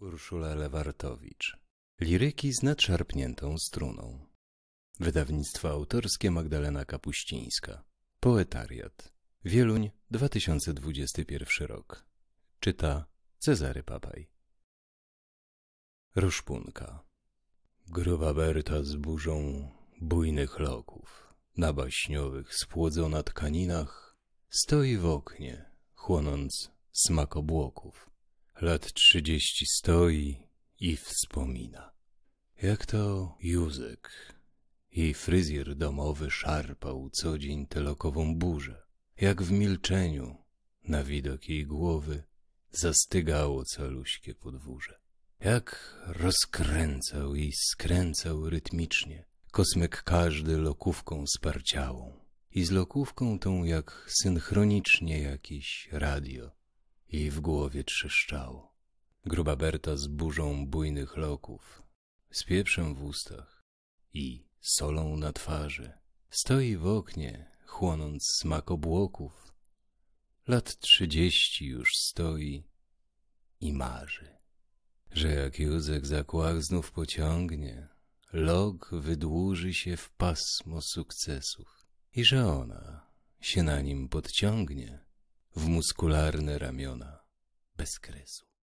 Urszula Lewartowicz. Liryki z nadszarpniętą struną. Wydawnictwo autorskie Magdalena Kapuścińska. Poetariat. Wieluń 2021 rok. Czyta Cezary Papaj. Ruszpunka. Gruba Berta z burzą bujnych loków, na baśniowych, spłodzona tkaninach, stoi w oknie, chłonąc smak obłoków lat trzydzieści stoi i wspomina. Jak to Józek, jej fryzjer domowy, szarpał co dzień telokową burzę. Jak w milczeniu, na widok jej głowy, zastygało caluśkie podwórze. Jak rozkręcał i skręcał rytmicznie, kosmyk każdy lokówką sparciałą. I z lokówką tą jak synchronicznie jakiś radio i w głowie trzeszczało. Gruba Berta z burzą bujnych loków, z pieprzem w ustach i solą na twarzy. Stoi w oknie, chłonąc smak obłoków. Lat trzydzieści już stoi i marzy, że jak Józek za kłach znów pociągnie, log wydłuży się w pasmo sukcesów i że ona się na nim podciągnie w muskularne ramiona bez kresu.